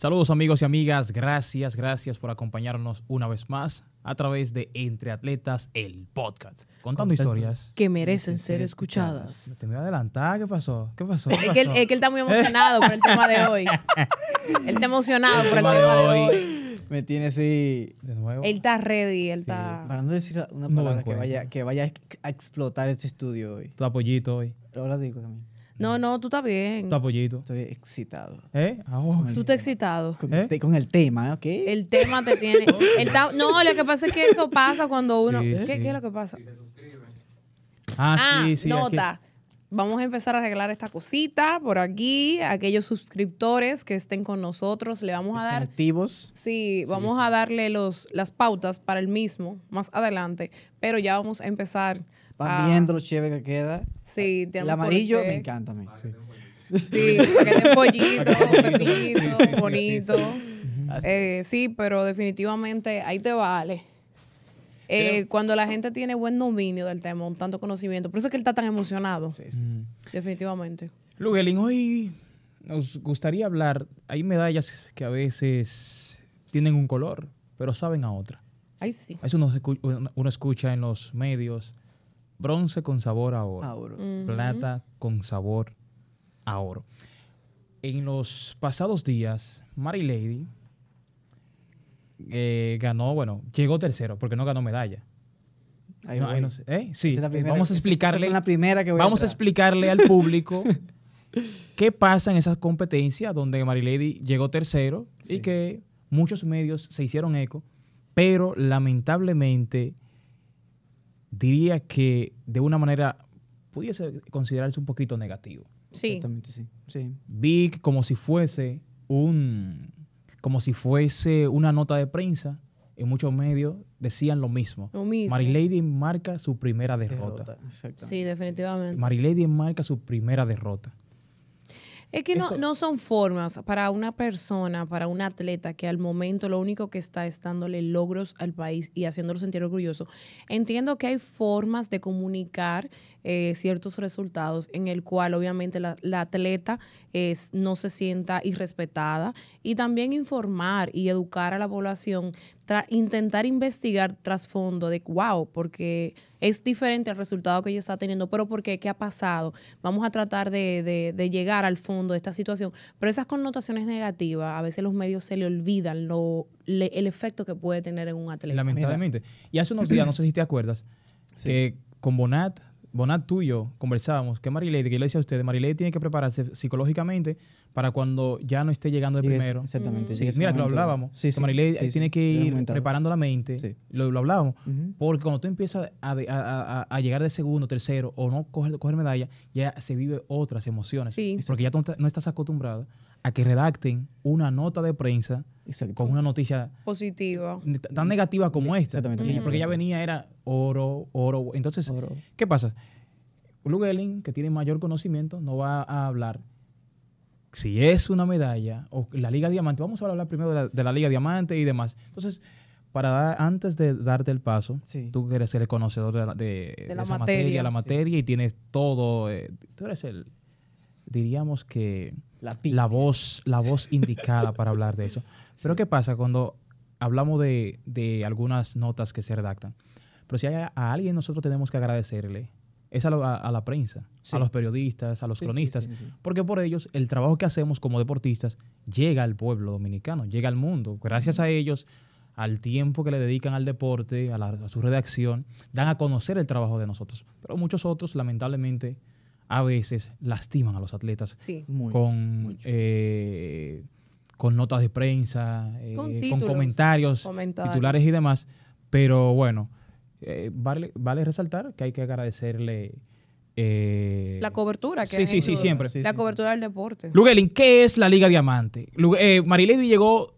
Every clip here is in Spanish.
Saludos amigos y amigas, gracias, gracias por acompañarnos una vez más a través de Entre Atletas, el podcast. Contando historias. Que merecen ser escuchadas. Te me voy a adelantar, ¿qué pasó? ¿Qué pasó? Es, que él, está muy emocionado por el tema de hoy. él está emocionado por el tema de, hoy. Me tiene así... De nuevo. Él está ready, él está... Para no decir una palabra que, vaya, a explotar este estudio hoy. Tu apoyito hoy. Ahora digo también. No, no, tú estás bien. Tu apoyito. Estoy excitado. ¿Eh? Ah, tú estás excitado. ¿Eh? Con, el tema, ¿ok? El tema te tiene. no, lo que pasa es que eso pasa cuando uno. ¿Qué, es lo que pasa? se suscriben. Ah, sí, ah, sí. Nota. Vamos a empezar a arreglar esta cosita por aquí. Aquellos suscriptores que estén con nosotros, le vamos a dar. Activos. Sí, vamos a darle los, las pautas para el mismo más adelante. Pero ya vamos a empezar Van ah. viendo lo chévere que queda. Sí, eh, te El amarillo me encanta a Sí, es pollito, pepito, bonito. Eh, sí, pero definitivamente ahí te vale. Eh, cuando la gente tiene buen dominio del tema, un tanto conocimiento. Por eso es que él está tan emocionado. Sí, Definitivamente. Lugelin, hoy nos gustaría hablar. Hay medallas que a veces tienen un color, pero saben a otra. Ay, sí. Eso uno escucha en los medios. Bronce con sabor a oro. Plata con sabor a oro. En los pasados días, Mary Lady eh, ganó, bueno, llegó tercero porque no ganó medalla. Ahí no, ¿Eh? Sí, vamos a explicarle. vamos a, explicarle al público qué pasa en esas competencias donde Lady llegó tercero y que muchos medios se hicieron eco, pero lamentablemente diría que de una manera pudiese considerarse un poquito negativo. Sí. Exactamente, sí. Vi como si fuese un como si fuese una nota de prensa en muchos medios decían lo mismo. Marilady marca su primera derrota. derrota sí, definitivamente. Marilady marca su primera derrota. Es que no, son formas para una persona, para un atleta que al momento lo único que está es dándole logros al país y haciéndolo sentir orgulloso. Entiendo que hay formas de comunicar eh, ciertos resultados en el cual obviamente la, la atleta es, no se sienta irrespetada y también informar y educar a la población intentar investigar trasfondo de wow, porque es diferente al resultado que ella está teniendo, pero porque, qué? ha pasado? Vamos a tratar de, llegar al fondo de esta situación. Pero esas connotaciones negativas, a veces los medios se le olvidan el efecto que puede tener en un atleta. Lamentablemente. Y hace unos días, no sé si te acuerdas, eh, con Bonat Bonat, tú y yo conversábamos que Marilady, que yo le decía a ustedes, Marilady tiene que prepararse psicológicamente para cuando ya no esté llegando de primero. Exactamente. mira, que lo hablábamos. Sí, tiene que ir preparando la mente. Lo, hablábamos. Porque cuando tú empiezas a, llegar de segundo, tercero o no coger, medalla, ya se vive otras emociones. Porque ya no estás acostumbrada a que redacten una nota de prensa con una noticia positiva tan negativa como esta. Porque ya venía, era oro, oro. Entonces, ¿qué pasa? Lugelin, que tiene mayor conocimiento, no va a hablar si es una medalla o la Liga Diamante. Vamos a hablar primero de la, de Liga Diamante y demás. Entonces, para antes de darte el paso, tú quieres ser el conocedor de, la materia, la materia y tienes todo, eh, tú eres el diríamos que la, voz, la voz indicada para hablar de eso. Pero ¿qué pasa cuando hablamos de, algunas notas que se redactan? Pero si hay a alguien nosotros tenemos que agradecerle es a, la prensa, a los periodistas, a los cronistas, porque por ellos el trabajo que hacemos como deportistas llega al pueblo dominicano, llega al mundo. Gracias a ellos, al tiempo que le dedican al deporte, a, a su redacción, dan a conocer el trabajo de nosotros. Pero muchos otros, lamentablemente, a veces lastiman a los atletas con, eh, con notas de prensa, eh, con, comentarios, titulares y demás. Pero bueno, eh, vale, resaltar que hay que agradecerle. la cobertura que Sí, sí, sí, siempre. la cobertura del deporte. Luguelin, ¿qué es la Liga Diamante? Marilady llegó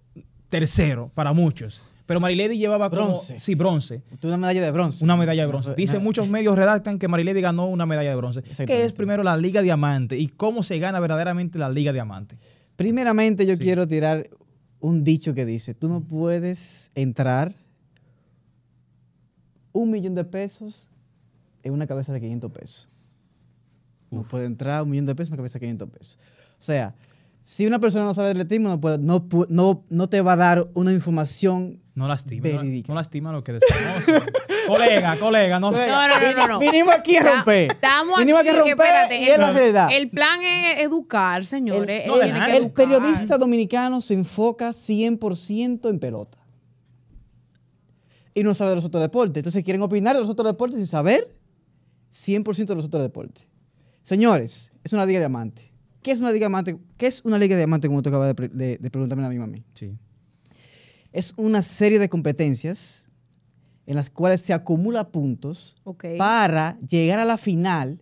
tercero para muchos. Pero Marilady llevaba bronce. sí, bronce. Una medalla de bronce. Una medalla de bronce. Dicen muchos medios redactan que Marilady ganó una medalla de bronce. ¿Qué es primero la Liga Diamante y cómo se gana verdaderamente la Liga Diamante. Primeramente yo quiero tirar un dicho que dice, tú no puedes entrar un millón de pesos en una cabeza de 500 pesos. No puede entrar un millón de pesos en una cabeza de 500 pesos. O sea, si una persona no sabe atletismo, no, no, no, no te va a dar una información no lastima, no, lastima lo que desconoce. colega, colega, no. No, no, no, no. Vinimos aquí a romper. Estamos aquí a romper el, plan es educar, señores. El, periodista dominicano se enfoca 100% en pelota. Y no sabe de los otros deportes. Entonces quieren opinar de los otros deportes sin saber 100% de los otros deportes. Señores, es una liga de diamante. ¿Qué es una liga de diamante? ¿Qué es una liga de diamante, como tú acabas de, preguntarme a mi mami? Sí. Es una serie de competencias en las cuales se acumula puntos para llegar a la final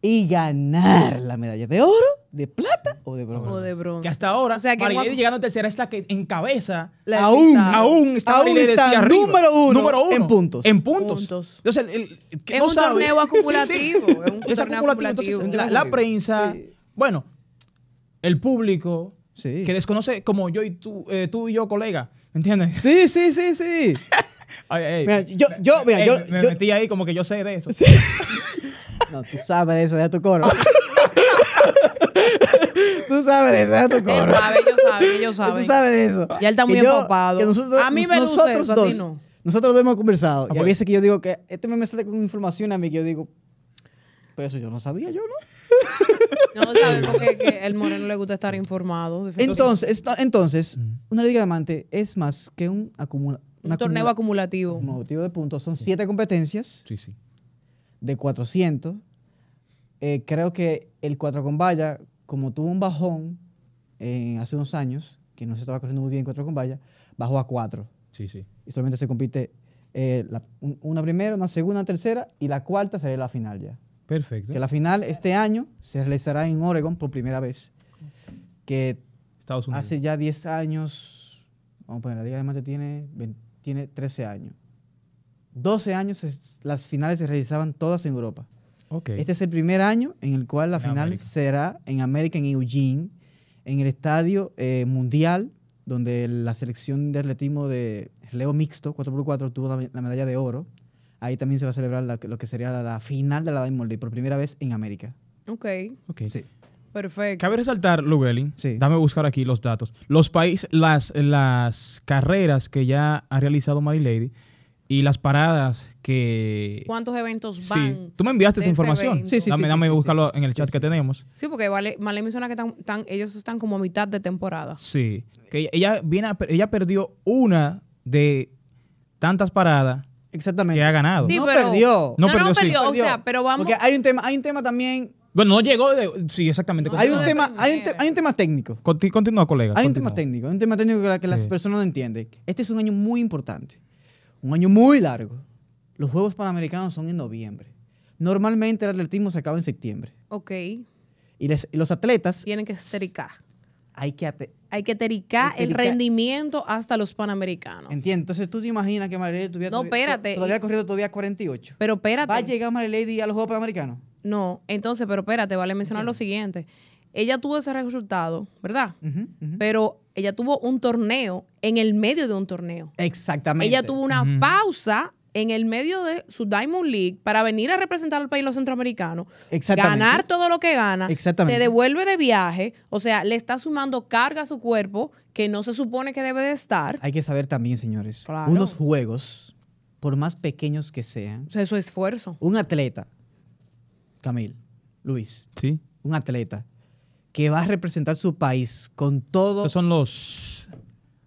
y ganar la medalla de oro, de plata o de bronce. O de bronce. Que hasta ahora, o sea, que llegando a tercera es la que encabeza. aún, aún está, aún está número, uno número, uno en puntos. En puntos. Entonces, es, un torneo acumulativo, es un torneo acumulativo. la, prensa... Bueno, el público sí. que desconoce como yo y tú, eh, tú y yo, colega, ¿me entiendes? Sí, sí, sí, sí. mira, yo, yo, mira, yo, me metí ahí como que yo sé de eso. no, tú sabes de eso, déjate tu coro. Tú sabes de eso, déjate tu coro. Él sabe, ellos sabe, ellos sabe. Tú sabes de eso. Ya él está muy empapado. a mí me nosotros gusta eso, dos, no. Nosotros lo hemos conversado. Ah, y a veces que yo digo que este me sale con información a mí que yo digo, pero eso yo no sabía, yo no. No saben porque que el moreno le gusta estar informado. Entonces, entonces una Liga Diamante es más que un, acumula, Un torneo acumulativo. acumulativo. motivo de puntos. Son siete competencias Sí, sí. de 400. Eh, creo que el 4 con valla, como tuvo un bajón eh, hace unos años, que no se estaba corriendo muy bien 4 con valla, bajó a 4. Sí, sí. Y solamente se compite eh, una primera, una segunda, una tercera y la cuarta sería la final ya. Perfecto. Que la final este año se realizará en Oregon por primera vez. Que hace ya 10 años, vamos a poner, la Liga de tiene, tiene 13 años. 12 años las finales se realizaban todas en Europa. Este es el primer año en el cual la final será en América, en Eugene, en el estadio eh, mundial, donde la selección de atletismo de Leo mixto 4x4 tuvo la medalla de oro Ahí también se va a celebrar lo que sería la, final de la Diamond League por primera vez en América. Ok. okay. Sí. Perfecto. Cabe resaltar, Lubellin. sí. dame buscar aquí los datos. Los países, las, las carreras que ya ha realizado Mary Lady y las paradas que... ¿Cuántos eventos van? Sí. Tú me enviaste esa información. Sí, sí, sí, dame a buscarlo en el chat que tenemos. Sí, porque vale, me suena que tan, ellos están como a mitad de temporada. Sí. Que ella, viene ella perdió una de tantas paradas Exactamente. Que ha ganado. no, perdió. no, perdió. o sea, pero vamos... Porque hay un tema, hay un tema también... Bueno, no llegó Sí, exactamente. hay, un tema, hay, tema, técnico. continúa, colega. Hay un tema técnico, un tema técnico que, las personas no entienden. Este es un año muy importante, un año muy largo. Los Juegos Panamericanos son en noviembre. Normalmente el atletismo se acaba en septiembre. Ok. Y, los atletas... Tienen que estar hay que... Hay que tericar, el rendimiento hasta los Panamericanos. Entiendo. Entonces tú te imaginas que Marilady tuviera... No, espérate. Todavía ha corrido todavía 48. Pero espérate. ¿Va a llegar Marilady a los Juegos Panamericanos? No. Entonces, pero espérate, vale mencionar lo siguiente. Ella tuvo ese resultado, ¿verdad? Pero ella tuvo un torneo en el medio de un torneo. Exactamente. Ella tuvo una pausa en el medio de su Diamond League para venir a representar al país los centroamericanos, ganar todo lo que gana, se devuelve de viaje, o sea, le está sumando carga a su cuerpo que no se supone que debe de estar. Hay que saber también, señores, unos juegos, por más pequeños que sean, o sea, su esfuerzo. Un atleta, Camil, Luis, ¿Sí? un atleta que va a representar su país con todo. son los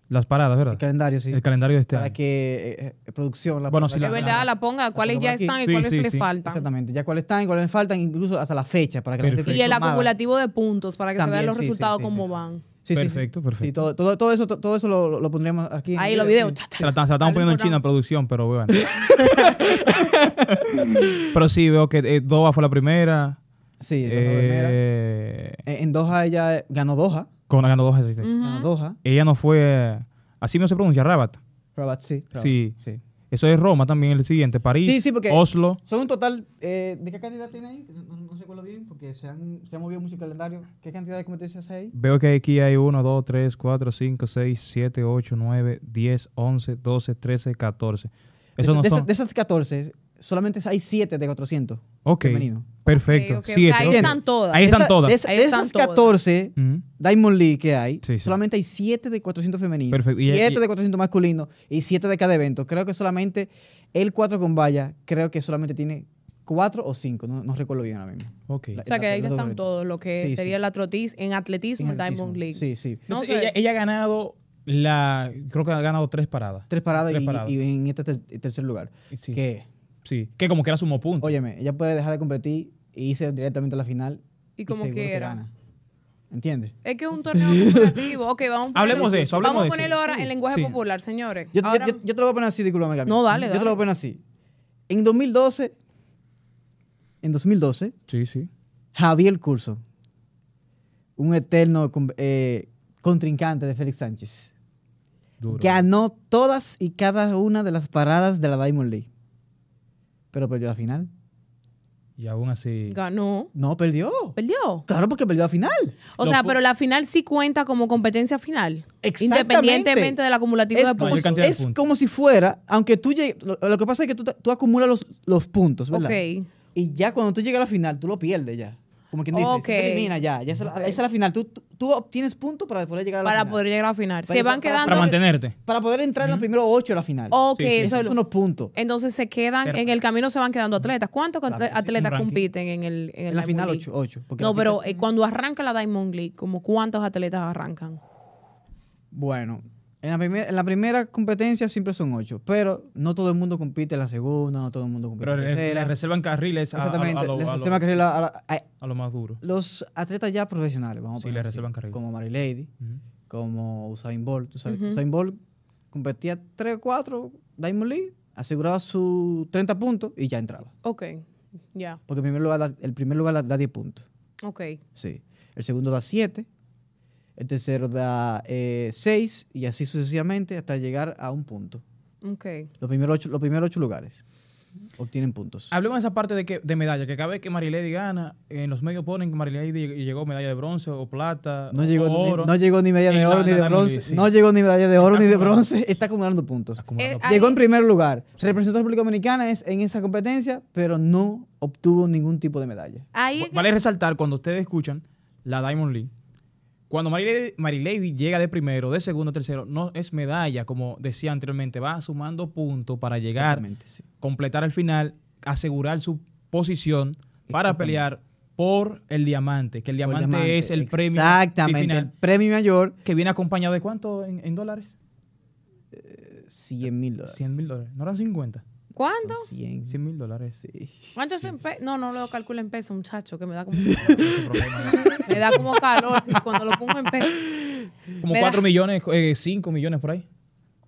las paradas, ¿verdad? El calendario, sí. El calendario de este Para que eh, eh, producción la Bueno, si la- verdad la ponga, cuáles ya están y cuáles le faltan. Exactamente. Ya cuáles están y cuáles le faltan, incluso hasta la fecha, para que la gente Y el acumulativo de puntos para que se vean los resultados cómo van. Sí, sí, Perfecto, perfecto. todo, todo, eso, todo eso lo, pondríamos aquí. Ahí los videos. chacha. Se la, estamos poniendo en China producción, pero bueno. pero sí, veo que eh, Doha fue la primera. Sí, en Doha ella ganó Doha. Con la ganadoja. sí. sí. Uh Ella no fue. Así no se pronuncia, Rabat. Rabat, sí. sí. Eso es Roma también, el siguiente. París, sí, sí, porque Oslo. Son un total. Eh, ¿De qué cantidad tiene ahí? No, sé no es bien porque se, han, se ha movido mucho el calendario. ¿Qué cantidad de competencias hay ahí? Veo que aquí hay 1, 2, 3, 4, 5, 6, 7, 8, 9, 10, 11, 12, 13, 14. Eso no de, de esas 14, solamente hay 7 de 400 Ok. femeninos. Perfecto. Ahí están todas. Ahí están todas. de esas 14 Diamond League que hay, solamente hay 7 de 400 femeninos, 7 de 400 masculinos y 7 de cada evento. Creo que solamente el 4 con valla, creo que solamente tiene 4 o 5, no, recuerdo bien ahora mismo. Ok. O sea, que ahí están todos, lo que sería el trotis en atletismo, Diamond League. Sí, sí. ella, ha ganado la. Creo que ha ganado tres paradas. Tres paradas, y- en este tercer lugar. Sí. Sí, que como que era sumo punto. Óyeme, ella puede dejar de competir y irse directamente a la final. Y como que, era. ¿Entiendes? Es que es un torneo competitivo. vamos Hablemos de eso, hablemos Vamos a ponerlo ahora en lenguaje popular, señores. Yo, te lo voy a poner así, discúlpame, Gaby. No, dale, dale. Yo te lo voy a poner así. En 2012, en 2012, sí, sí. Javier Curso, un eterno eh, contrincante de Félix Sánchez, Duro. ganó todas y cada una de las paradas de la Diamond League pero perdió la final. Y aún así. Ganó. No, perdió. ¿Perdió? Claro, porque perdió la final. O sea, pero la final sí cuenta como competencia final. Independientemente de la acumulativa es de puntos. Como, es como si fuera, aunque tú llegues. Lo, que pasa es que tú, acumulas los, los puntos, ¿verdad? Ok. Y ya cuando tú llegas a la final, tú lo pierdes ya. Como quien dice, elimina ya. Esa es la final. Tú, tú, obtienes puntos para poder llegar a la para final. Para poder llegar a la final. se van quedando. Para mantenerte. Para poder entrar en los primeros ocho de la final. Ok, son los puntos. Entonces se quedan, en el camino se van quedando atletas. ¿Cuántos atletas compiten en el En, en la final, ocho. no, pero eh, cuando arranca la Diamond League, ¿como ¿cuántos atletas arrancan? Bueno, en la, la, primera competencia siempre son ocho, pero no todo el mundo compite en la segunda, no todo el mundo compite pero en la tercera. reservan carriles a, Exactamente, a, lo, reservan a, más duro. Los atletas ya profesionales, vamos sí, a poner reservan carriles. Como Mary Lady, como Usain Bolt. Usain, Usain Bolt competía 3 4, Diamond Lee aseguraba sus 30 puntos y ya entraba. Ok, ya. Porque el primer lugar, el primer lugar da, da 10 puntos. Ok. Sí. El segundo da 7 el tercero da eh, seis y así sucesivamente hasta llegar a un punto. Okay. Los primeros ocho, los primeros lugares obtienen puntos. Hablemos de esa parte de, que, medalla, que cada vez que Marilady gana, en los medios ponen que Marilady llegó medalla de bronce o plata. No, o llegó, oro. no llegó ni medalla de oro ni de bronce. No llegó ni medalla de oro ni de bronce. Está acumulando eh, puntos. Llegó en primer lugar. Representó a la República Dominicana en esa competencia, pero no obtuvo ningún tipo de medalla. vale resaltar, cuando ustedes escuchan la Diamond League, cuando Marilady, llega de primero, de segundo, tercero, no es medalla, como decía anteriormente, va sumando puntos para llegar, completar el final, asegurar su posición para pelear por el diamante, que el diamante, es el premio. Exactamente, el premio mayor. Que viene acompañado de cuánto en, en dólares? 100 eh, mil dólares. 100 mil dólares. ¿No eran 50? ¿Cuánto? Son 100, mil dólares, sí. ¿Cuánto es en peso? No, no lo calculo en peso, muchacho, que me da como... me da como calor cuando lo pongo en peso. Como 4 millones, eh, 5 millones por ahí.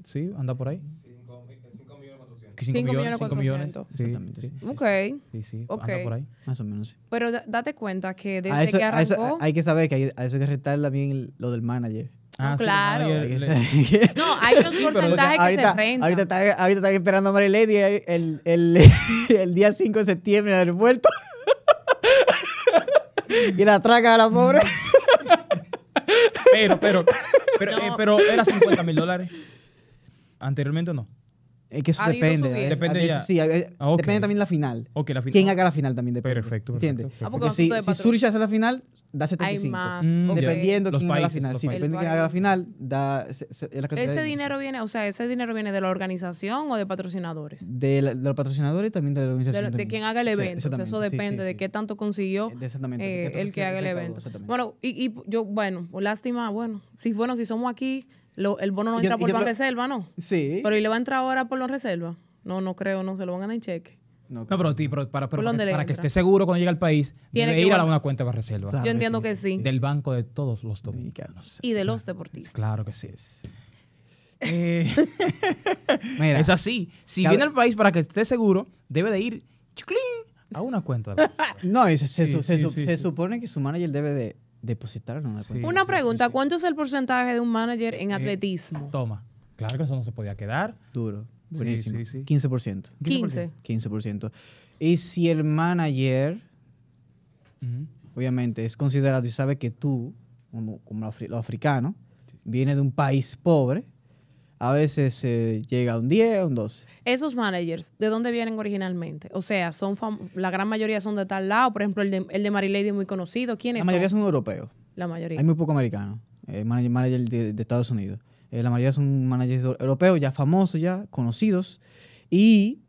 Sí, anda por ahí. 5 millones, 400. 5 millones. 400. millones, Exactamente. Sí, sí, ok. Sí, sí. Okay. Anda por ahí. Más o menos, sí. Pero date cuenta que desde que arrancó... hay que saber que hay, hay que retar también lo del manager. Ah, no, claro. No, hay dos porcentajes que se rentan. Ahorita están ahorita esperando a Mary Lady eh, el, el, el día 5 de septiembre de el y la traga a la pobre. Pero, pero, pero, eh, pero era 50 mil dólares. Anteriormente no. Es que eso depende. Ah, depende, también de la final. Okay, Quién haga la final también depende. Perfecto. ¿Entiendes? Ah, si, si Zurich hace la final, da 75. Hay más. Mm, Dependiendo quién la final. de quién haga la final, Ese dinero viene, o sea, ese dinero viene de la organización o de patrocinadores. De, los patrocinadores y también de la organización. De, quien haga el evento. eso depende de qué tanto consiguió eh, el que haga el evento. Bueno, y, y yo, bueno, lástima, bueno, si bueno, si somos aquí el bono no entra por la reserva, ¿no? Sí. Pero ¿y le va a entrar ahora por la reserva. No, no creo, no se lo van a dar en cheque. No, pero, para, para, que esté seguro cuando llegue al país, tiene debe que ir a una cuenta de reserva. yo entiendo que sí. Del banco de todos los dominicanos. Y de los deportistas. Claro que sí. es. Eh, Mira, es así. Si viene al país para que esté seguro, debe de ir a una cuenta. no, se, se, se supone que su manager debe de una pregunta, ¿cuánto es el porcentaje de un manager en eh, atletismo? Toma, claro que eso no se podía quedar. Duro, buenísimo. 15%. 15%. Y si el manager, obviamente, es considerado y sabe que tú, como, como lo, africano, viene de un país pobre, a veces eh, llega a un 10, un 12. Esos managers, ¿de dónde vienen originalmente? O sea, son la gran mayoría son de tal lado, por ejemplo, el de, el de Marilady es muy conocido. ¿Quién es? La mayoría son, europeos. La mayoría. Hay muy poco americano, El eh, manager, de, Estados Unidos. Eh, la mayoría son managers europeos, ya famosos, ya conocidos. Y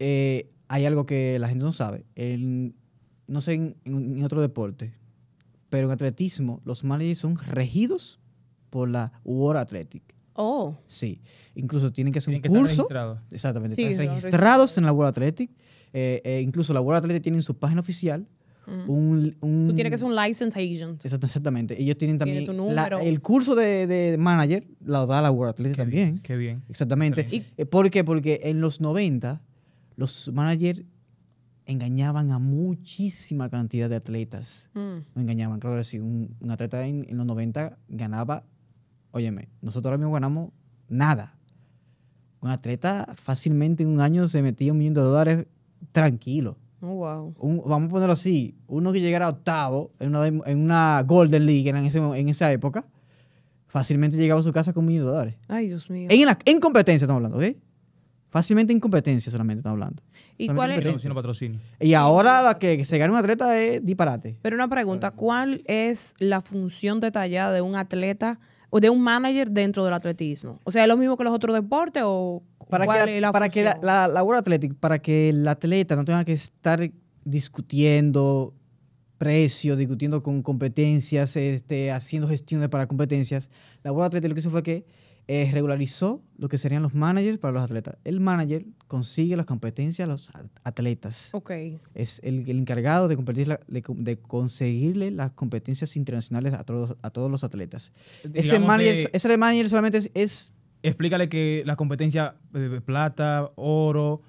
hay algo que la gente no sabe. no sé en, en otro deporte, pero en atletismo los managers son regidos por la World Athletic Oh. Sí. Incluso tienen que hacer un curso. Exactamente. están registrados. en la World Athletic. Eh, eh, incluso la World Athletic tiene su página oficial mm. Tú tienes que ser un licensed agent. Exactamente. Ellos tienen también. el curso de, manager lo da la World Athletic también. qué bien. Exactamente. Eh, ¿Por qué? Porque en los 90 los managers engañaban a muchísima cantidad de atletas. Mm. engañaban, claro que sí. Un, atleta en, en los 90 ganaba Óyeme, nosotros ahora mismo ganamos nada. Un atleta fácilmente en un año se metía un millón de dólares tranquilo. Oh, wow. vamos a ponerlo así, uno que llegara octavo en una, Golden League en, en esa época, fácilmente llegaba a su casa con un millón de dólares. Ay, Dios mío. En, competencia estamos hablando, ¿ok? Fácilmente en competencia solamente estamos hablando. ¿Y cuál es? patrocinio. Y ahora la que se gana un atleta es disparate. Pero una pregunta, ¿cuál es la función detallada de un atleta o de un manager dentro del atletismo? O sea, ¿es lo mismo que los otros deportes o para que Para que la, labor atlética, para que el atleta no tenga que estar discutiendo precios, discutiendo con competencias, este, haciendo gestiones para competencias, la labor atlética lo que hizo fue que eh, regularizó lo que serían los managers para los atletas. El manager consigue las competencias a los atletas. Ok. Es el, encargado de, de, conseguirle las competencias internacionales a todos, a todos los atletas. ese manager, manager solamente es, Explícale que la competencia eh, plata, oro,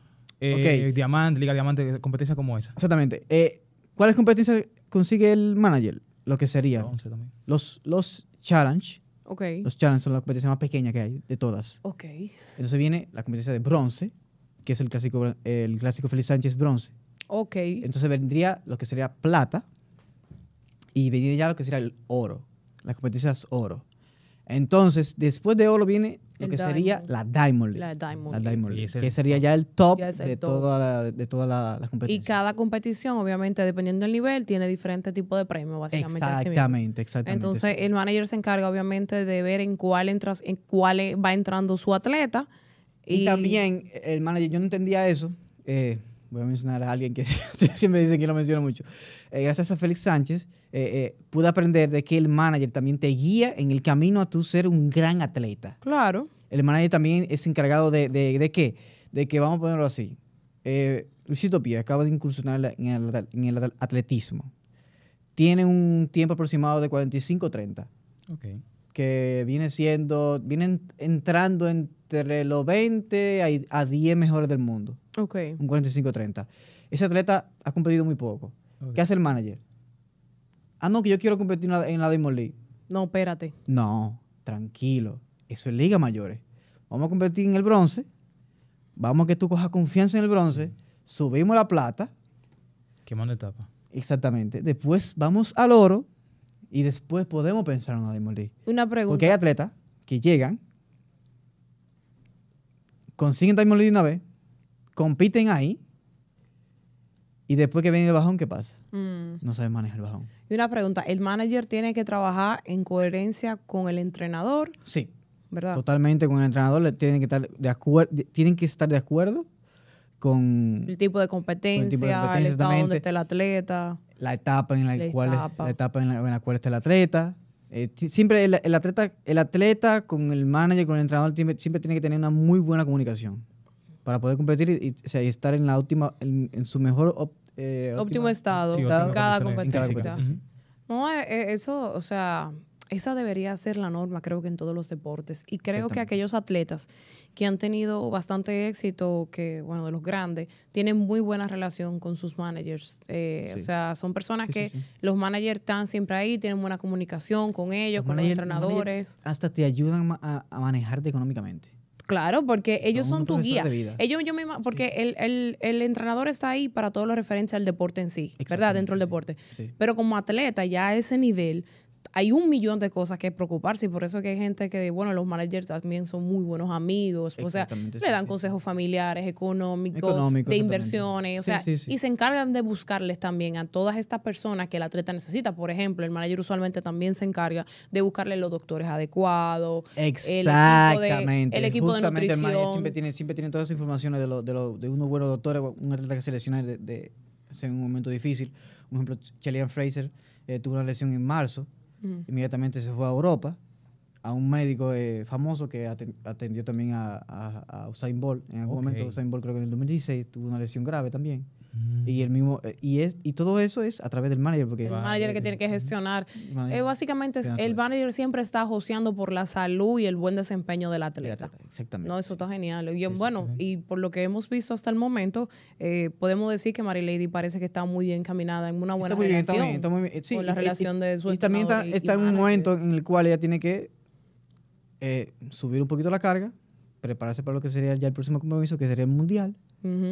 eh, diamante, liga diamante, competencias como esa. Exactamente. Eh, ¿Cuáles competencias consigue el manager? Lo que serían los, los challenge, Okay. Los challenges son la competencia más pequeña que hay de todas. Okay. Entonces viene la competencia de bronce, que es el clásico, el clásico Sánchez bronce. Okay. Entonces vendría lo que sería plata y vendría ya lo que sería el oro, La competencia es oro. Entonces, después de oro viene lo que sería la Diamond League. La Diamond League. que sería ya el top, de, Toda la, de todas las la Y cada competición, obviamente, dependiendo del nivel, tiene diferente tipo de premio, básicamente. Exactamente, exactamente. Entonces, el manager se encarga, obviamente, de ver en cuál, entras, en cuál va entrando su atleta. Y, también, el manager, yo no entendía eso. Eh, voy a mencionar a alguien que siempre dice que lo menciono mucho, eh, gracias a Félix Sánchez, eh, eh, pude aprender de que el manager también te guía en el camino a tú ser un gran atleta. Claro. El manager también es encargado de, de, de qué? De que, vamos a ponerlo así, Luisito Pía acaba de incursionar en el, atletismo. Tiene un tiempo aproximado de 45-30. Ok. Que viene siendo, viene entrando entre los 20 a 10 mejores del mundo. Un 45-30. Ese atleta ha competido muy poco. ¿Qué hace el manager? Ah, no, que yo quiero competir en la, Diamond League. No, espérate. No, tranquilo. Eso es Liga Mayores. Vamos a competir en el bronce. Vamos a que tú cojas confianza en el bronce. Subimos la plata. manda etapa. Exactamente. Después vamos al oro y después podemos pensar en la Demon League. Una pregunta. Porque hay atletas que llegan, consiguen Diamond League una vez, compiten ahí y después que viene el bajón, ¿qué pasa? Mm. No saben manejar el bajón. Y una pregunta, ¿el manager tiene que trabajar en coherencia con el entrenador? Sí. ¿Verdad? Totalmente con el entrenador, tienen que estar de, acuerdo tienen que estar de acuerdo con... El tipo de competencia, el, estado donde está el atleta. La etapa en la, cual, etapa. La en, la, está el atleta. Eh, siempre el, atleta, el atleta con el manager, con el entrenador, siempre tiene que tener una muy buena comunicación para poder competir y, estar en la última, en, su mejor eh, óptimo estado, en cada competencia. No, eh, eh, eso, o sea, esa debería ser la norma, creo que en todos los deportes. Y creo que aquellos atletas que han tenido bastante éxito, que, bueno, de los grandes, tienen muy buena relación con sus managers. O sea, son personas que los managers están siempre ahí, tienen buena comunicación con ellos, con los entrenadores. hasta te ayudan a manejarte económicamente. Claro, porque ellos son tu guía. Ellos, yo porque el, el, el, entrenador está ahí para todo lo referente al deporte en sí, ¿verdad? Dentro del deporte. Pero como atleta, ya a ese nivel, hay un millón de cosas que preocuparse y por eso que hay gente que, bueno, los managers también son muy buenos amigos, o sea, le dan consejos familiares, económicos, de inversiones, o sea, y se encargan de buscarles también a todas estas personas que el atleta necesita. Por ejemplo, el manager usualmente también se encarga de buscarle los doctores adecuados, exactamente, el equipo de, Justamente El manager siempre tiene, siempre tiene todas esas informaciones de, lo, de, lo, unos buenos doctores, un atleta que se lesiona de, en un momento difícil. Por ejemplo, Chelian Fraser eh, tuvo una lesión en marzo Mm. Inmediatamente se fue a Europa a un médico eh, famoso que atendió también a, a, Usain Bolt. En algún momento Usain Bolt creo que en el 2016 tuvo una lesión grave también. Y el mismo eh, y es y todo eso es a través del manager porque el manager que tiene que gestionar. Eh, básicamente el manager siempre está joseando por la salud y el buen desempeño del atleta. Exactamente. No, eso está genial. Y, bueno, y por lo que hemos visto hasta el momento, eh, podemos decir que Mary Lady parece que está muy bien caminada en una buena relación. está bien, bien. Sí, con la relación de su Y también está, en un momento en el cual ella tiene que subir un poquito la carga, prepararse para lo que sería ya el próximo compromiso, que sería el mundial.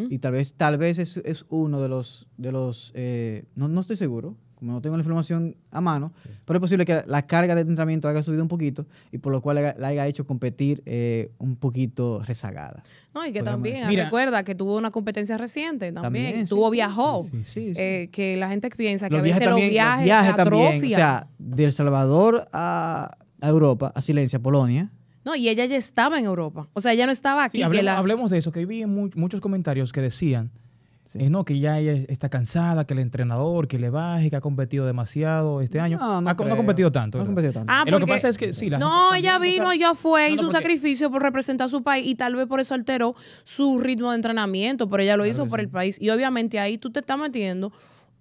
Y tal vez, tal vez es, uno de los, de los eh, no, estoy seguro, como no tengo la información a mano, pero es posible que la carga de entrenamiento haya subido un poquito y por lo cual la, haya hecho competir eh, un poquito rezagada. No, y que también, ah, recuerda que tuvo una competencia reciente también, tuvo, viajó, eh, que la gente piensa que los a veces los viajes, los o sea, de El Salvador a Europa, a Silencia, Polonia, no, y ella ya estaba en Europa. O sea, ella no estaba aquí. hablemos, de eso, que vi muchos comentarios que decían, eh, no, que ya ella está cansada, que el entrenador, que le baje, que ha competido demasiado este año. Ah, no, ha, competido tanto. No ah, eh, Lo que pasa es que sí, la No, ella vino, ella fue, hizo un sacrificio por representar a su país y tal vez por eso alteró su ritmo de entrenamiento, pero ella lo hizo por el país. Y obviamente ahí tú te estás metiendo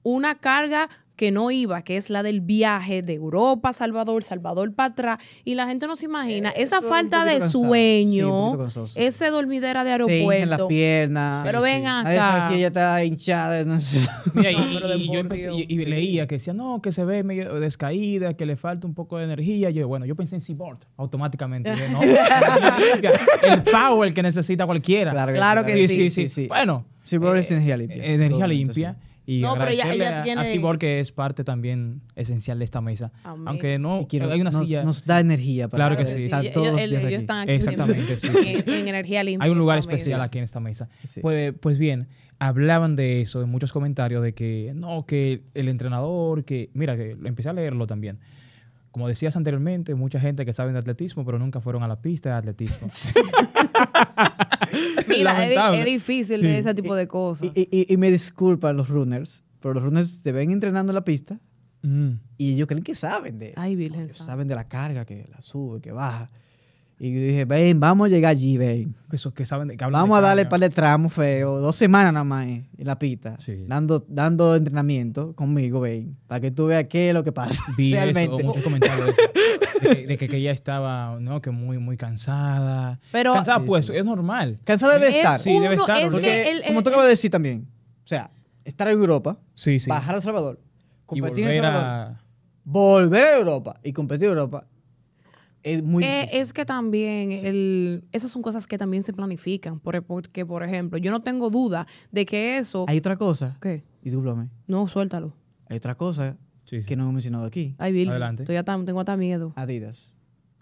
una carga que no iba, que es la del viaje de Europa, a Salvador, Salvador para atrás, y la gente no se imagina eh, esa falta de sueño, ese dormidera de aeropuerto. en las piernas. Pero venga ven acá. Esa, si ella está hinchada. No sé. y, yo leía que decía, no, que se ve medio descaída, que le falta un poco de energía. Yo, bueno, yo pensé en Seaboard automáticamente. el power que necesita cualquiera. Claro que, sí. Sí, sí, Bueno. Seaboard es eh, energía limpia. Energía limpia. Y no, pero tiene... que es parte también esencial de esta mesa. Aunque no, hay una nos, silla. Nos da energía para claro que sí. todos están aquí. Exactamente, en, energía limpia. Hay un lugar especial aquí en esta mesa. Pues, pues bien, hablaban de eso en muchos comentarios, de que no, que el entrenador, que... Mira, que empecé a leerlo también como decías anteriormente, mucha gente que sabe de atletismo, pero nunca fueron a la pista de atletismo. Mira, es, difícil ese tipo de cosas. Y, y, me disculpan los runners, pero los runners te ven entrenando en la pista mm. y ellos creen que saben de... Saben de la carga que la sube, que baja. Y dije, ven, vamos a llegar allí, ven. que saben que Vamos a darle un par de tramos feos, dos semanas nada más eh, en la Pita. dando, dando entrenamiento conmigo, ven, para que tú veas qué es lo que pasa. realmente. Eso, muchos comentarios de, que, ella estaba, ¿no? Que muy, muy cansada. cansada, pues, es normal. Cansada debe estar. sí, debe estar. porque, como tú acabas de decir también, o sea, estar en Europa, bajar a Salvador, competir en El Salvador, volver a Europa y competir en Europa eh, es que también esas son cosas que también se planifican. E, porque, por ejemplo, yo no tengo duda de que eso. Hay otra cosa. ¿Qué? Y dúblame. No, suéltalo. Hay otra cosa que no hemos mencionado aquí. Adelante. Estoy hasta, tengo hasta miedo. Adidas.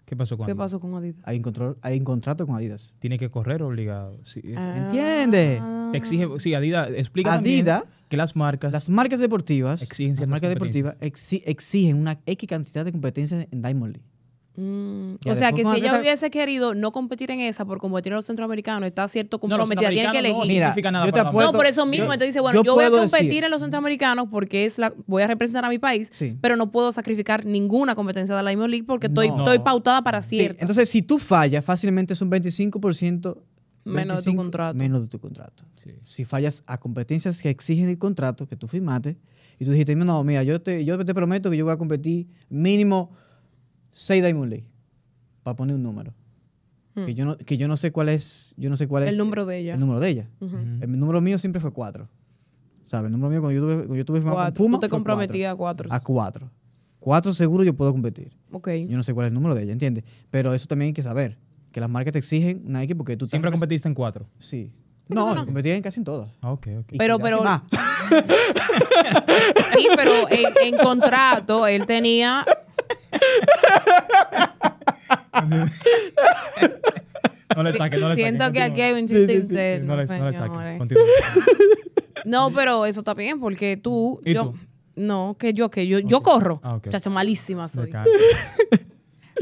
¿Qué pasó con ¿Qué pasó con Adidas? Hay un, hay contrato con Adidas. Tiene que correr obligado. Sí, ah. ¿Entiende? exige, sí, Adidas, explica Adidas, que las marcas... Las marcas deportivas, exigen deportivas exigen una X cantidad de competencias en Diamond League. Mm, o sea, que si ella hubiese querido no competir en esa por competir en los centroamericanos, está cierto comprometida, no, tiene que elegir. No Mira, yo te no, por eso mismo, entonces dice, bueno, yo, voy a competir en los centroamericanos porque es la, voy a representar a mi país, pero no puedo sacrificar ninguna competencia de la Imo League porque estoy, estoy pautada para cierto. entonces, si tú fallas, fácilmente es un 25% menos de tu contrato. Menos de tu contrato. Si fallas a competencias que exigen el contrato que tú firmaste y tú dijiste, no, mira, yo te, yo te prometo que yo voy a competir mínimo 6 Diamond League, para poner un número. Que, hmm. yo no, que yo no sé cuál es. Yo no sé cuál es... el Número de ella. El número de ella. El número mío siempre fue cuatro ¿Sabes? El número mío cuando yo tuve, cuando yo cuatro. Puma. Tú te comprometí a cuatro. A cuatro. Cuatro seguro yo puedo competir. Ok. Yo no sé cuál es el número de ella, ¿entiendes? Pero eso también hay que saber. Que las marcas te exigen Nike porque tú Siempre competiste en cuatro. Sí. No, competí en casi en todas. Ah, ok, ok. pero, pero. sí, pero en contrato él tenía no le saques, no le saques. Siento que aquí hay un chiste interno. No, le, no saques. No, pero eso está bien porque tú. yo, No, que yo, que yo, yo corro. Ah, Chacha, malísima soy.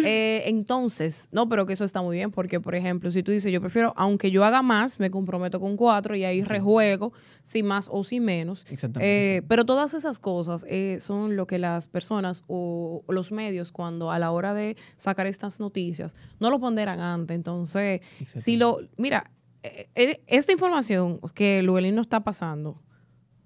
Eh, entonces, no, pero que eso está muy bien, porque por ejemplo, si tú dices, yo prefiero, aunque yo haga más, me comprometo con cuatro y ahí rejuego, si más o si menos. Exactamente. Eh, pero todas esas cosas eh, son lo que las personas o, los medios, cuando a la hora de sacar estas noticias, no lo ponderan antes. Entonces, si lo, mira, esta información que Luelín nos está pasando,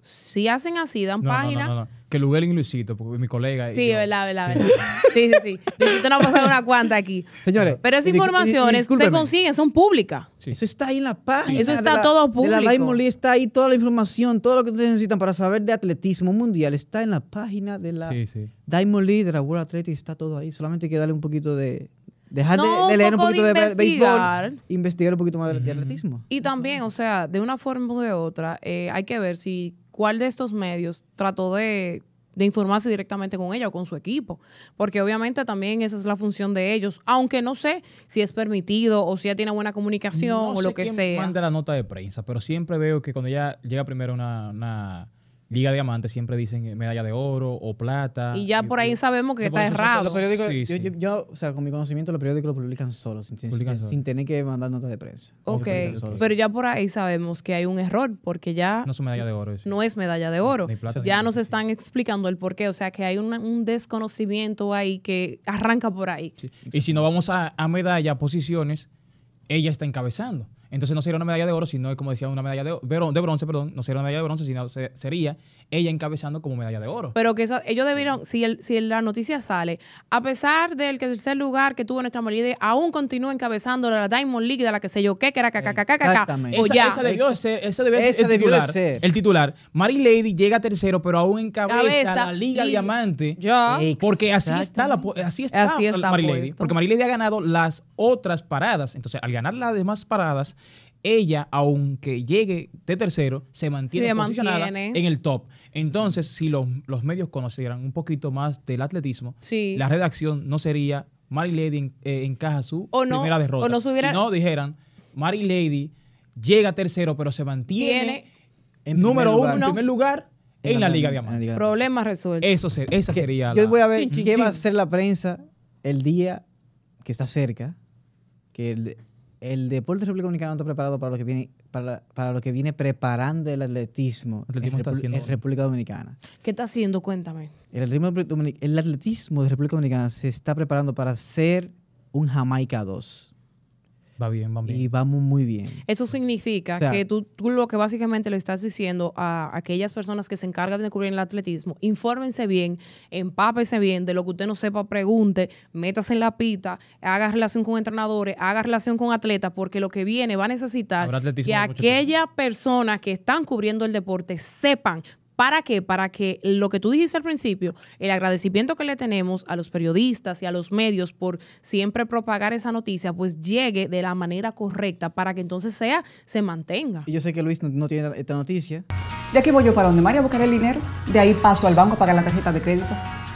si hacen así, dan página. que Luguelin y Luisito, porque mi colega. Sí, verdad, verdad, verdad. Sí, sí, sí. Luisito no ha pasado una cuanta aquí. Señores. Pero esas informaciones se consiguen, son públicas. Eso está ahí en la página. Eso está todo público. De la League está ahí toda la información, todo lo que ustedes necesitan para saber de atletismo mundial está en la página de la sí, sí. de la World Athletics, está todo ahí. Solamente hay que darle un poquito de, Dejar de, leer un, poquito de, Béisbol, investigar un poquito más de mm. atletismo. Y también, o sea, de una forma u de otra, eh, hay que ver si cuál de estos medios trató de, de informarse directamente con ella o con su equipo, porque obviamente también esa es la función de ellos, aunque no sé si es permitido o si ella tiene buena comunicación o lo que quién sea. Manda la nota de prensa, pero siempre veo que cuando ella llega primero una Liga Diamante siempre dicen medalla de oro o plata. Y ya por ahí sabemos que está errado. yo, o sea, con mi conocimiento, los periódicos lo publican solos, sin, tener que mandar notas de prensa. Ok, pero ya por ahí sabemos que hay un error, porque ya... No es medalla de oro. No es medalla de oro. ya nos están explicando el porqué, O sea, que hay un, desconocimiento ahí que arranca por ahí. Y si no vamos a, a medalla, posiciones, ella está encabezando. Entonces no sería una medalla de oro, sino, como decía, una medalla de, de bronce, perdón, no sería una medalla de bronce, sino sería ella encabezando como medalla de oro. Pero que eso, ellos debieron, si, el, si la noticia sale, a pesar del que tercer lugar que tuvo nuestra Molide, aún continúa encabezando la Diamond League de la que se yo qué, que era cacacacaca. O ya. Esa, debió ese debe ser, el titular, ser. el titular. Lady llega tercero, pero aún encabeza la Liga Diamante. Porque así está, la, así está, así está Lady. Porque Mary Lady ha ganado las otras paradas. Entonces, al ganar las demás paradas, ella, aunque llegue de tercero, se mantiene, en el top. Entonces, si los, medios conocieran un poquito más del atletismo, la redacción no sería Mary Lady en, caja eh, encaja su o no, primera derrota. no, no dijeran Mary Lady llega tercero, pero se mantiene en número uno, en primer lugar en, la, Liga de Diamante. Problema resuelto. Eso sería Yo voy a ver qué va a hacer la prensa el día que está cerca, que el, el deporte republicano está preparado para lo que viene, para, para lo que viene preparando el atletismo, en, República Dominicana. ¿Qué está haciendo? Cuéntame. El el atletismo de República Dominicana se está preparando para ser un Jamaica 2. Va bien, va bien. Y vamos muy bien. Eso significa que tú, tú, lo que básicamente le estás diciendo a aquellas personas que se encargan de cubrir el atletismo, infórmense bien, empápense bien de lo que usted no sepa, pregunte, métase en la pita, haga relación con entrenadores, haga relación con atletas, porque lo que viene va a necesitar que aquellas personas que están cubriendo el deporte sepan ¿Para qué? Para que lo que tú dijiste al principio, el agradecimiento que le tenemos a los periodistas y a los medios por siempre propagar esa noticia, pues llegue de la manera correcta para que entonces sea, se mantenga. yo sé que Luis no, tiene esta noticia. Ya aquí voy yo para donde María a buscar el dinero, de ahí paso al banco a pagar la tarjeta de crédito,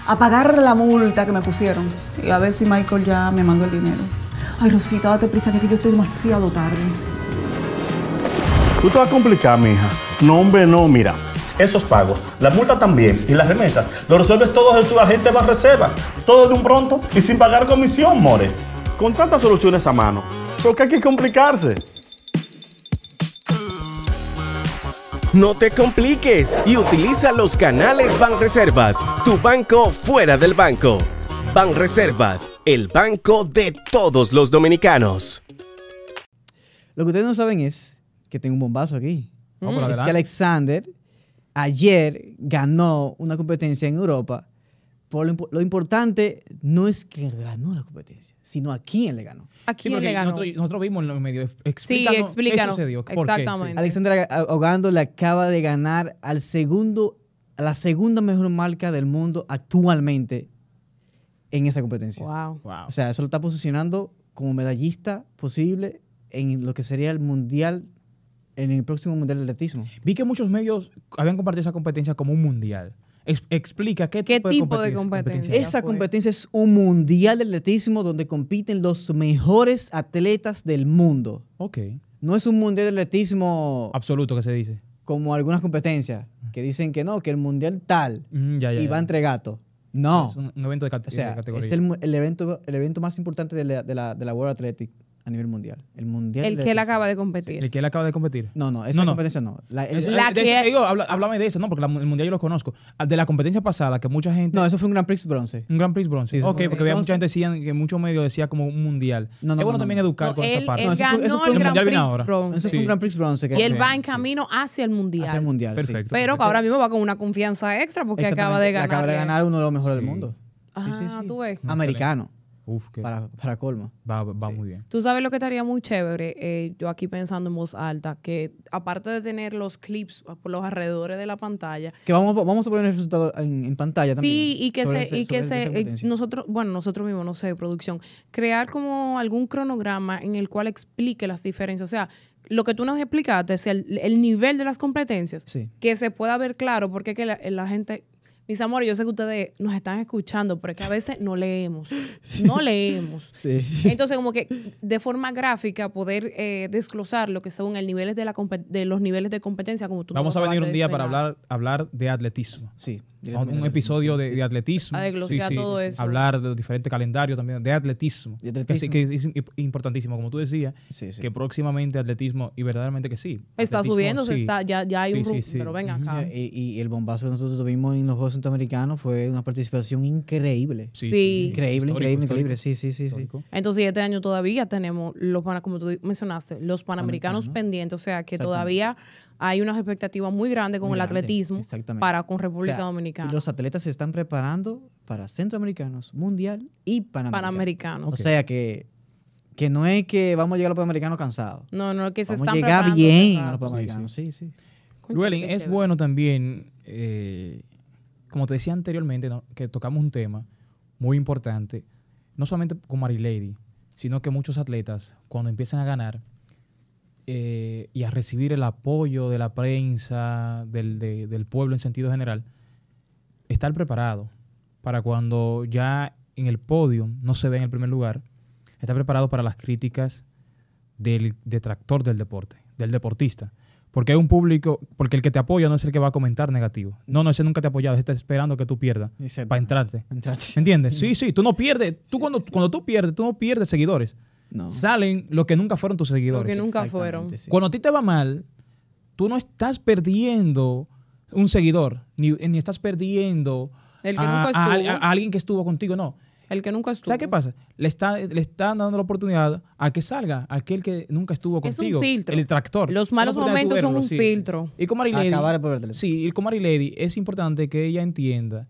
a pagar la multa que me pusieron y a ver si Michael ya me mandó el dinero. Ay, Rosita, date prisa que yo estoy demasiado tarde. Tú te vas a complicar, mija. No, hombre, no, mira esos pagos, la multa también y las remesas. Lo resuelves todo en tu agente más todo de un pronto y sin pagar comisión, more. Con tantas soluciones a mano, ¿por qué hay que complicarse? No te compliques y utiliza los canales Banreservas, tu banco fuera del banco. Banreservas, el banco de todos los dominicanos. Lo que ustedes no saben es que tengo un bombazo aquí. Mm. Es que Alexander ayer ganó una competencia en Europa, lo, importante no es que ganó la competencia, sino a quién le ganó. ¿A quién le ganó? Nosotros, vimos en los medios. sí, explícanos. Exactamente. Alexandra Ogando le acaba de ganar al segundo, a la segunda mejor marca del mundo actualmente en esa competencia. Wow. O sea, eso lo está posicionando como medallista posible en lo que sería el Mundial en el próximo Mundial de Atletismo. Vi que muchos medios habían compartido esa competencia como un mundial. explica qué, tipo, de, competencia? Esa competencia es un mundial de atletismo donde compiten los mejores atletas del mundo. Ok. No es un mundial de atletismo absoluto que se dice. Como algunas competencias que dicen que no, que el mundial tal mm, y va entre gatos. No. Es un evento de, o sea, categoría. Es el, evento, el evento más importante de la, de la, de la World Athletic a nivel mundial. El mundial. El que él acaba de competir. El que él acaba de competir. No, no, esa no. competencia no. La, la eh, que... háblame de eso, no, porque el mundial yo lo conozco. Ah, de la competencia pasada, que mucha gente. No, eso fue un Grand Prix bronce. Un Grand Prix bronce. okay, ok, porque había mucha gente decía, que muchos medios decía como un mundial. No, no, es bueno también educar con esa parte. no eso fue, Prix bronce. Eso fue un Grand Prix bronce. y él va en camino hacia el mundial. Hacia el mundial. Perfecto. Pero ahora mismo va con una confianza extra porque acaba de ganar. Acaba de ganar uno de los mejores del mundo. Ah, tú ves. Americano para, para colmo. Va, muy bien. Tú sabes lo que estaría muy chévere, eh, yo aquí pensando en voz alta, que aparte de tener los clips ah, por los alrededores de la pantalla. Que vamos, vamos a poner el resultado en, pantalla también. Sí, y que se, y que se eh, nosotros, bueno, nosotros mismos, no sé, producción, crear como algún cronograma en el cual explique las diferencias. O sea, lo que tú nos explicaste, es el, nivel de las competencias, que se pueda ver claro, porque que la gente mis amores, yo sé que ustedes nos están escuchando, pero es que a veces no leemos. No leemos. Sí. Entonces, como que de forma gráfica poder eh, desglosar lo que son el niveles de, la de los niveles de competencia, como tú Vamos a venir un día para hablar, hablar de atletismo. Sí un episodio de, atletismo. A todo Hablar de los diferentes calendarios también, de atletismo. De Que, es, importantísimo, como tú decías, que próximamente atletismo, y verdaderamente que sí. Está subiendo, ya, ya hay un rumbo, pero venga acá. Y, el bombazo que nosotros tuvimos en los Juegos Centroamericanos fue una participación increíble. Sí. Increíble, increíble, increíble. Sí, sí, sí, Entonces, este año todavía tenemos los como tú mencionaste, los panamericanos pendientes, o sea, que todavía hay unas expectativas muy grandes con el atletismo para con República Dominicana. Los atletas se están preparando para centroamericanos, mundial y panamericanos. O sea que no es que vamos a llegar a los panamericanos cansados. No, no, es que se están llegar bien los panamericanos, sí, sí. es bueno también, eh, como te decía anteriormente, que tocamos un tema muy importante, no solamente con Marilady, sino que muchos atletas, cuando empiezan a ganar, eh, y a recibir el apoyo de la prensa, del, pueblo en sentido general, estar preparado para cuando ya en el podio no se ve en el primer lugar, estar preparado para las críticas del detractor del deporte, del deportista. Porque hay un público, porque el que te apoya no es el que va a comentar negativo. No, no, ese nunca te ha apoyado, ese está esperando que tú pierdas para entrarte. ¿Entiendes? Sí, sí, tú no pierdes. Tú cuando, cuando tú pierdes, tú no pierdes seguidores. Salen los que nunca fueron tus seguidores. Los que nunca fueron. Cuando a ti te va mal, tú no estás perdiendo un seguidor, ni, estás perdiendo a, alguien que estuvo contigo, no. El que nunca estuvo. ¿Sabes qué pasa? Le, le están dando la oportunidad a que salga aquel que nunca estuvo contigo. Es un filtro. El tractor. Los malos momentos son un filtro. Y con Marilady, sí, y es importante que ella entienda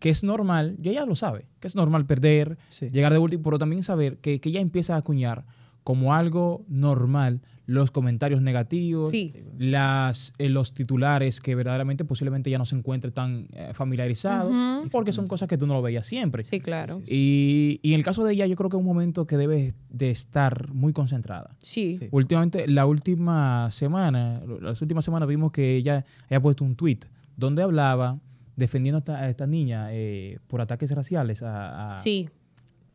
que es normal, ya ella lo sabe, que es normal perder, llegar de último, pero también saber que, ella empieza a acuñar como algo normal los comentarios negativos, las, eh, los titulares que verdaderamente posiblemente ya no se encuentre tan eh, familiarizado, porque son cosas que tú no lo veías siempre. Sí, claro. Y, en el caso de ella, yo creo que es un momento que debe de estar muy concentrada. Sí. Últimamente, la última semana, las últimas semanas vimos que ella había puesto un tweet donde hablaba defendiendo a esta, niña eh, por ataques raciales a, sí.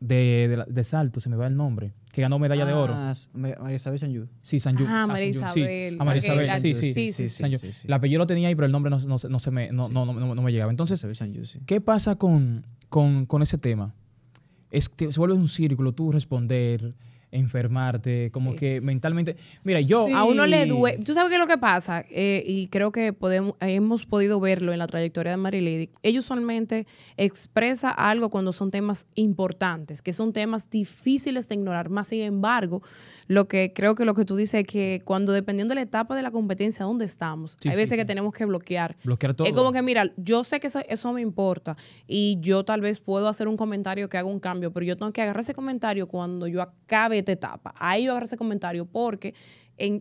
De, de, Salto, se me va el nombre, que ganó medalla de oro. Ah, María Isabel Sanju Sí, Sanju ah, ah, María Isabel. Ah, sí, sí, sí, sí, La apellido lo tenía ahí, pero el nombre no, no, se me, no, no, no, me llegaba. Entonces, ¿qué pasa con, con, con ese tema? Es, se vuelve un círculo, tú responder, enfermarte, como que mentalmente. Mira, yo. A uno le duele. ¿Tú sabes qué es lo que pasa? Eh, y creo que podemos, hemos podido verlo en la trayectoria de Lady Ella usualmente expresa algo cuando son temas importantes, que son temas difíciles de ignorar. Más sin embargo, lo que creo que lo que tú dices es que cuando dependiendo de la etapa de la competencia, ¿dónde estamos? hay veces que tenemos que bloquear. Bloquear todo. Es como que, mira, yo sé que eso, eso me importa y yo tal vez puedo hacer un comentario que haga un cambio, pero yo tengo que agarrar ese comentario cuando yo acabe te tapa. etapa. Ahí yo agarro ese comentario porque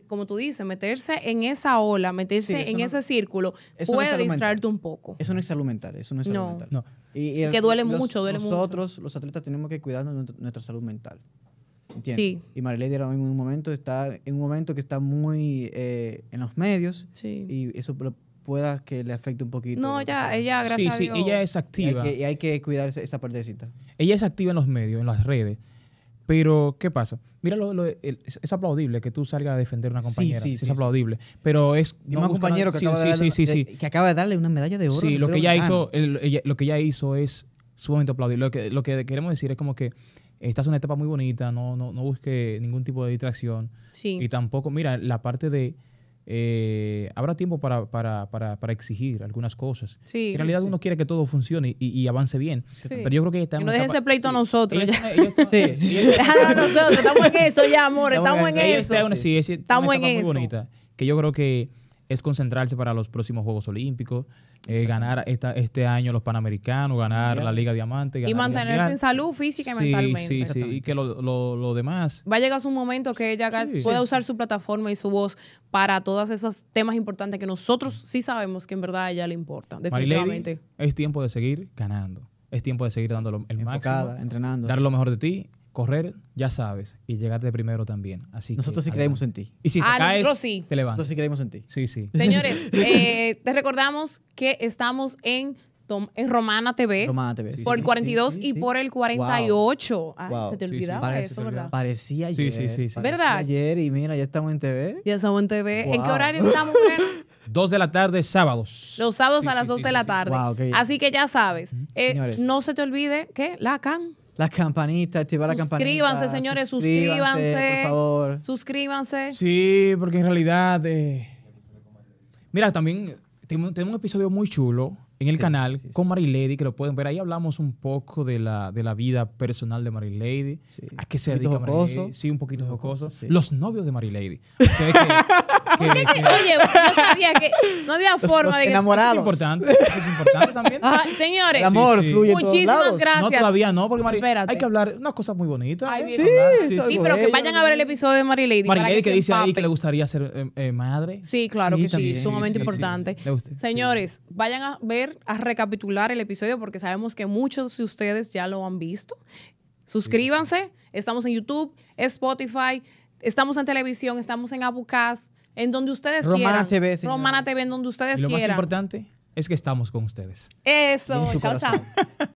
como tú dices, meterse en esa ola, meterse en ese círculo, puede distraerte un poco. Eso no es salud mental, eso no es salud mental. Y, que duele mucho, duele nosotros, mucho. Nosotros, los atletas, tenemos que cuidarnos nuestra, nuestra salud mental. ¿entiendes? Y Marilady en un momento está en un momento que está muy eh, en los medios y eso pueda que le afecte un poquito. No, ya, ella, gracias a Dios. Sí, ella es activa. Y hay que, y hay que cuidar esa partecita. Ella es activa en los medios, en las redes pero, ¿qué pasa? Mira, es aplaudible que tú salgas a defender a una compañera. Sí, sí, es aplaudible. Pero es. No un compañero que acaba, de darle, que, acaba de darle, una medalla de oro. Sí, lo que, ella hizo, lo que ella hizo es sumamente aplaudible. Lo que, lo que queremos decir es como que estás en una etapa muy bonita, no, no, no busque ningún tipo de distracción. Sí. Y tampoco, mira, la parte de eh, habrá tiempo para, para, para, para, exigir algunas cosas. en realidad uno quiere que todo funcione y, avance bien. Pero yo creo que estamos no dejes el pleito a nosotros. a ah, nosotros. Estamos en eso ya, amor. Estamos, en, eso. Estamos en eso. bonita. Que yo creo que es concentrarse para los próximos Juegos Olímpicos, eh, ganar esta, este año los Panamericanos, ganar la Liga Diamante. y mantenerse en salud física y mentalmente. Sí, sí, y que lo, lo, demás. Va a llegar un momento que ella pueda usar su plataforma y su voz para todos esos temas importantes que nosotros sí sabemos que en verdad a ella le importan. definitivamente. es tiempo de seguir ganando. Es tiempo de seguir dando el máximo. entrenando. Dar lo mejor de ti correr, ya sabes, y llegar de primero también. Así nosotros sí creemos en ti. Y si te ah, caes, te levantas. Nosotros sí creemos en ti. Sí, sí. Señores, eh, te recordamos que estamos en Romana TV, Romana TV. por el 42 y por el 48. Ah, se te olvidaba eso, ¿verdad? Parecía ayer. Sí, sí, sí. ¿Verdad? ayer y mira, ya estamos en TV. Ya estamos en TV. ¿En qué horario estamos, Dos de la tarde, sábados. Los sábados a las dos de la tarde. Así que ya sabes. Eh, no se te olvide que la can las campanitas, activar la campanita. Suscríbanse, señores, suscríbanse, Por favor. Suscríbanse. Sí, porque en realidad. Eh, mira, también tengo un episodio muy chulo en el canal con sí, con que lo pueden ver. Ahí hablamos un poco de la, de la vida personal de Marilady, a qué se dedica Marilady. Sí, un poquito jocoso. Los novios de Marilady. Lady. Oye, no sabía que no había forma de que... Es importante, es importante también. señores. El amor fluye Muchísimas gracias. No, todavía no, porque Marilady... Hay que hablar unas cosas muy bonitas. sí, sí, pero que vayan a ver el episodio de Marilady. Marilady que, dice ahí que le gustaría ser eh, eh, madre. Sí, claro que sí. Sumamente importante. Señores, vayan a ver a recapitular el episodio porque sabemos que muchos de ustedes ya lo han visto. Suscríbanse, estamos en YouTube, Spotify, estamos en televisión, estamos en Abucas, en donde ustedes Romana quieran. TV, Romana TV, en donde ustedes quieran. Lo más importante es que estamos con ustedes. Eso, chao, chao.